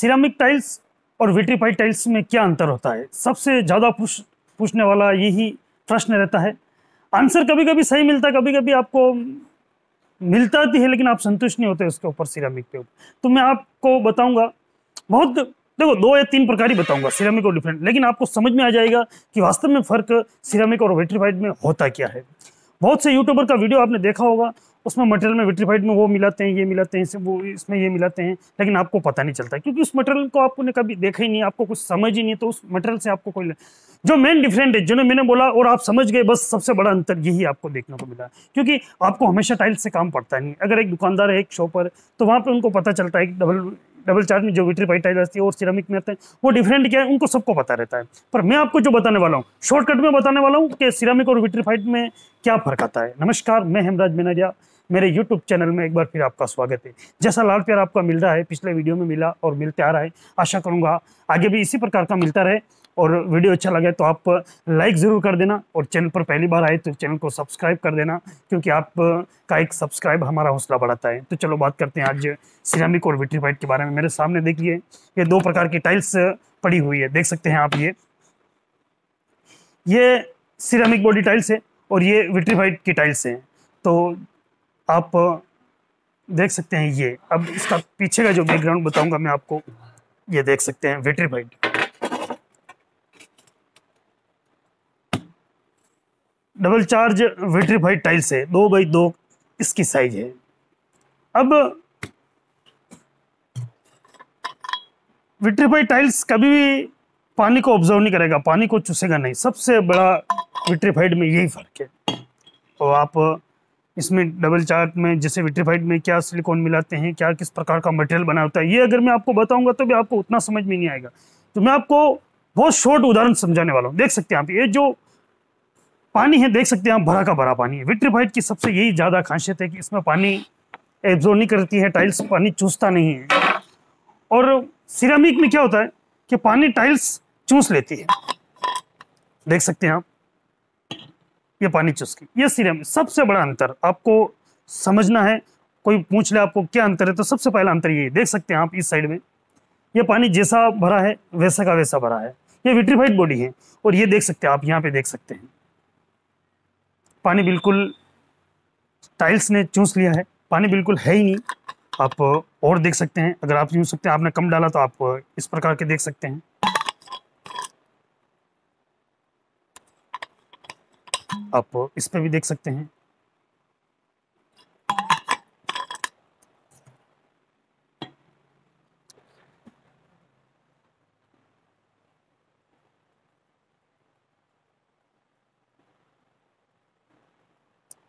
ceramic tiles और vitrified tiles में क्या अंतर होता है सबसे ज़्यादा पूछ पूछने वाला यही प्रश्न रहता है आंसर कभी कभी सही मिलता है कभी कभी आपको मिलता भी है लेकिन आप संतुष्ट नहीं होते उसके ऊपर सिरामिक के ऊपर तो मैं आपको बताऊंगा बहुत देखो दो या तीन प्रकार ही बताऊंगा सिरामिक और डिफरेंट लेकिन आपको समझ में आ जाएगा कि वास्तव में फ़र्क सिरामिक और वेट्रीफाइड में होता क्या है बहुत से यूट्यूबर का वीडियो आपने देखा होगा उसमें मटेरियल में विट्रीफाइड में वो मिलाते हैं ये मिलाते हैं वो इसमें ये मिलाते हैं लेकिन आपको पता नहीं चलता क्योंकि उस मटेरियल को आपने कभी देखा ही नहीं आपको कुछ समझ ही नहीं तो उस मटेरियल से आपको कोई जो मेन डिफरेंट है जिन्हें मैंने बोला और आप समझ गए बस सबसे बड़ा अंतर यही आपको देखने को मिला क्योंकि आपको हमेशा टाइल्स से काम पड़ता नहीं अगर एक दुकानदार है एक शॉपर तो वहाँ पर उनको पता चलता है डबल डबल चार्ज में जो विट्रीफाइड टाइल आती है और सिरामिक में आते हैं वो डिफरेंट क्या है उनको सबको पता रहता है पर मैं आपको जो बताने वाला हूँ शॉर्टकट में बताने वाला हूँ कि सिरामिक और विट्रीफाइड में क्या फर्क आता है नमस्कार मैं हेमराज मेनरिया मेरे यूट्यूब चैनल में एक बार फिर आपका स्वागत है जैसा लाल प्यार आपका मिल रहा है पिछले वीडियो में मिला और मिलते आ रहा है आशा करूंगा आगे भी इसी प्रकार का मिलता रहे और वीडियो अच्छा लगे तो आप लाइक ज़रूर कर देना और चैनल पर पहली बार आए तो चैनल को सब्सक्राइब कर देना क्योंकि आप का एक सब्सक्राइब हमारा हौसला बढ़ाता है तो चलो बात करते हैं आज सिरामिक और विट्रीफाइड के बारे में मेरे सामने देखिए ये दो प्रकार की टाइल्स पड़ी हुई है देख सकते हैं आप ये ये सिरामिक बॉडी टाइल्स है और ये विट्रीफाइड की टाइल्स हैं तो आप देख सकते हैं ये अब इसका पीछे का जो बैकग्राउंड बताऊंगा मैं आपको ये देख सकते हैं vitrified double charge vitrified tiles है दो बाई दो इसकी साइज है अब विट्रीफाइड टाइल्स कभी भी पानी को ऑब्जर्व नहीं करेगा पानी को चूसेगा नहीं सबसे बड़ा विट्रीफाइड में यही फर्क है तो आप इसमें डबल चार्ट में जैसे विट्रीफाइड में क्या सिलिकॉन मिलाते हैं क्या किस प्रकार का मटेरियल बना होता है ये अगर मैं आपको बताऊंगा तो भी आपको उतना समझ में नहीं आएगा तो मैं आपको बहुत शॉर्ट उदाहरण समझाने वाला हूँ देख सकते हैं आप ये जो पानी है देख सकते हैं आप भरा का भरा पानी है विट्रीफाइड की सबसे यही ज़्यादा खासियत है कि इसमें पानी एब्जॉर्ब नहीं करती है टाइल्स पानी चूसता नहीं है और सिरामिक में क्या होता है कि पानी टाइल्स चूस लेती है देख सकते हैं आप ये पानी चुस्की ये सीरम सबसे बड़ा अंतर आपको समझना है कोई पूछ ले आपको क्या अंतर है तो सबसे पहला अंतर ये देख सकते हैं आप इस साइड में ये पानी जैसा भरा है वैसा का वैसा भरा है ये विट्रीफाइड बॉडी है और ये देख सकते हैं आप यहाँ पे देख सकते हैं पानी बिल्कुल टाइल्स ने चूस लिया है पानी बिल्कुल है ही नहीं आप और देख सकते हैं अगर आप चूस सकते हैं आपने कम डाला तो आप इस प्रकार के देख सकते हैं आप इस पर भी देख सकते हैं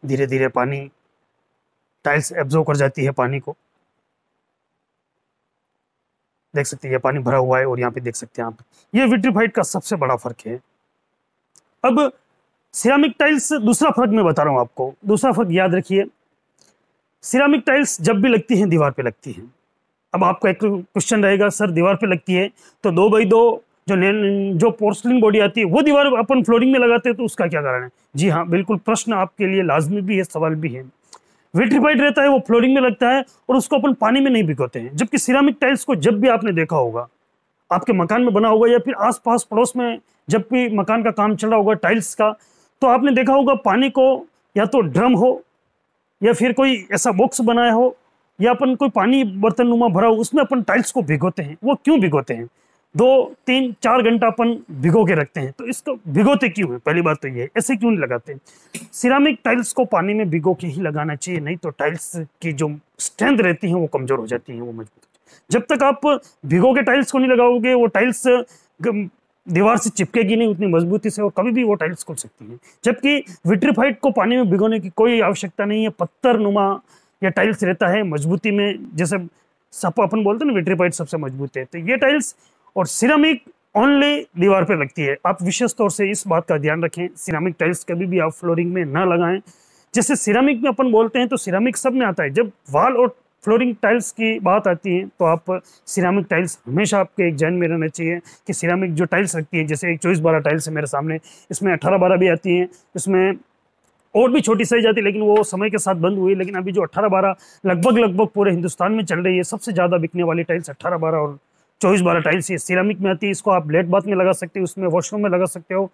धीरे धीरे पानी टाइल्स एब्जॉर्व कर जाती है पानी को देख सकते हैं ये पानी भरा हुआ है और यहाँ पे देख सकते हैं आप ये विट्रीफाइड का सबसे बड़ा फर्क है अब सिरामिक टाइल्स दूसरा फर्क मैं बता रहा हूँ आपको दूसरा फर्क याद रखिए सिरामिक टाइल्स जब भी लगती हैं दीवार पे लगती हैं अब आपका एक क्वेश्चन रहेगा सर दीवार पे लगती है तो दो बाई दो जो जो पोर्सलिन बॉडी आती है वो दीवार अपन फ्लोरिंग में लगाते हैं तो उसका क्या कारण है जी हाँ बिल्कुल प्रश्न आपके लिए लाजमी भी है सवाल भी है विट्रीफाइड रहता है वो फ्लोरिंग में लगता है और उसको अपन पानी में नहीं भिगोते हैं जबकि सिरामिक टाइल्स को जब भी आपने देखा होगा आपके मकान में बना होगा या फिर आसपास पड़ोस में जब भी मकान का काम चल रहा होगा टाइल्स का तो आपने देखा होगा पानी को या तो ड्रम हो या फिर कोई ऐसा बॉक्स बनाया हो या अपन कोई पानी बर्तन नुमा भरा हो उसमें अपन टाइल्स को भिगोते हैं वो क्यों भिगोते हैं दो तीन चार घंटा अपन भिगो के रखते हैं तो इसको भिगोते क्यों है पहली बात तो ये ऐसे क्यों नहीं लगाते सिरामिक टाइल्स को पानी में भिगो के ही लगाना चाहिए नहीं तो टाइल्स की जो स्ट्रेंथ रहती है वो कमज़ोर हो जाती है वो मजबूत जब तक आप भिगो के टाइल्स को नहीं लगाओगे वो टाइल्स दीवार से चिपकेगी नहीं उतनी मजबूती से और कभी भी वो टाइल्स खुल सकती है जबकि विट्रीफाइड को पानी में भिगोने की कोई आवश्यकता नहीं है पत्थर नुमा या टाइल्स रहता है मजबूती में जैसे सब अपन बोलते हैं ना विट्रीफाइड सबसे मजबूत है तो ये टाइल्स और सिरामिक ओनली दीवार पे लगती है आप विशेष तौर से इस बात का ध्यान रखें सिरामिक टाइल्स कभी भी आप फ्लोरिंग में ना लगाएं जैसे सिरामिक में अपन बोलते हैं तो सिरामिक सब में आता है जब वाल और फ्लोरिंग टाइल्स की बात आती है तो आप सिरामिक टाइल्स हमेशा आपके एक जहन में रहना चाहिए कि सिरामिक जो टाइल्स रखती है जैसे एक चौबीस बारह टाइल्स है मेरे सामने इसमें अट्ठारह बारह भी आती हैं इसमें और भी छोटी साइज आती है लेकिन वो समय के साथ बंद हुई लेकिन अभी जो अट्ठारह बारह लगभग लगभग पूरे हिंदुस्तान में चल रही है सबसे ज़्यादा बिकने वाली टाइल्स अट्ठारह बारह और चौबीस बारह टाइल्स ये सिरामिक में आती है इसको आप लेट बाथ में लगा सकते हो उसमें वॉशरूम में लगा सकते हो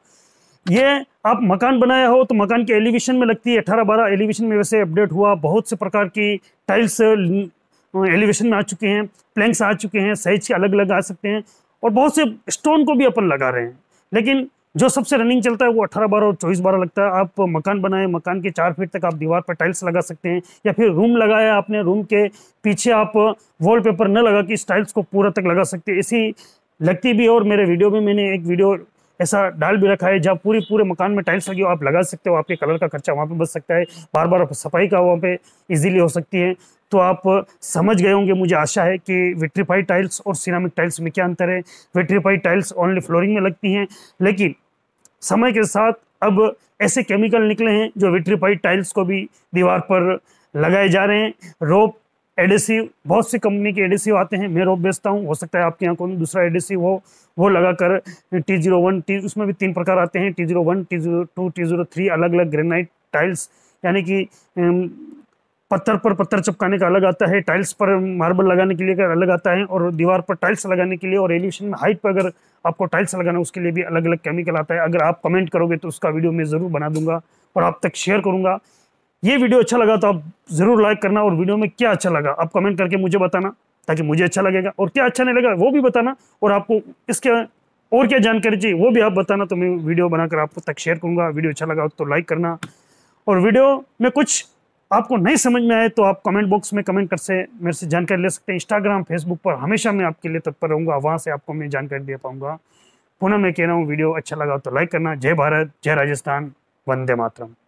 ये आप मकान बनाया हो तो मकान के एलिवेशन में लगती है अठारह बारह एलिवेशन में वैसे अपडेट हुआ बहुत से प्रकार की टाइल्स एलिवेशन में आ चुके हैं प्लैंक्स आ चुके हैं साइज के अलग अलग आ सकते हैं और बहुत से स्टोन को भी अपन लगा रहे हैं लेकिन जो सबसे रनिंग चलता है वो अठारह बारह और चौबीस बारह लगता है आप मकान बनाए मकान के चार फीट तक आप दीवार पर टाइल्स लगा सकते हैं या फिर रूम लगाया आपने रूम के पीछे आप वॉलपेपर न लगा कि इस टाइल्स को पूरा तक लगा सकते हैं इसी लगती भी और मेरे वीडियो में मैंने एक वीडियो ऐसा डाल भी रखा है जहाँ पूरी पूरे मकान में टाइल्स लगी हो आप लगा सकते हो आपके कलर का खर्चा वहाँ पर बच सकता है बार बार सफाई का वहाँ पे इजीली हो सकती है तो आप समझ गए होंगे मुझे आशा है कि विट्रीफाइड टाइल्स और सिनामिक टाइल्स में क्या अंतर है विट्रीफाइड टाइल्स ओनली फ्लोरिंग में लगती हैं लेकिन समय के साथ अब ऐसे केमिकल निकले हैं जो विट्रीफाइड टाइल्स को भी दीवार पर लगाए जा रहे हैं रोप एडेसिव बहुत सी कंपनी के एडेसिव आते हैं मैं रोप बेचता हूँ हो सकता है आपके यहाँ कौन दूसरा एडेसिव हो वो लगा कर टी जीरो वन टी उसमें भी तीन प्रकार आते हैं T zero one T zero two T zero three अलग अलग ग्रेनाइट टाइल्स यानी कि पत्थर पर पत्थर चिपकाने का अलग आता है टाइल्स पर मार्बल लगाने के लिए का अलग आता है और दीवार पर टाइल्स लगाने के लिए और एलिवेशन में हाइट पर अगर आपको टाइल्स लगाना उसके लिए भी अलग अलग केमिकल आता है अगर आप कमेंट करोगे तो उसका वीडियो मैं ज़रूर बना दूंगा और आप तक शेयर करूँगा ये वीडियो अच्छा लगा तो आप ज़रूर लाइक करना और वीडियो में क्या अच्छा लगा आप कमेंट करके मुझे बताना ताकि मुझे अच्छा लगेगा और क्या अच्छा नहीं लगा वो भी बताना और आपको इसके और क्या जानकारी चाहिए वो भी आप बताना तो मैं वीडियो बनाकर आपको तक शेयर करूंगा वीडियो अच्छा लगा तो लाइक करना और वीडियो में कुछ आपको नहीं समझ में आए तो आप कमेंट बॉक्स में कमेंट कर से मेरे से जानकारी ले सकते हैं इंस्टाग्राम फेसबुक पर हमेशा मैं आपके लिए तत्पर रहूँगा वहाँ से आपको मैं जानकारी दे पाऊँगा पुनः मैं कह रहा हूँ वीडियो अच्छा लगा तो लाइक करना जय भारत जय राजस्थान वंदे मातरम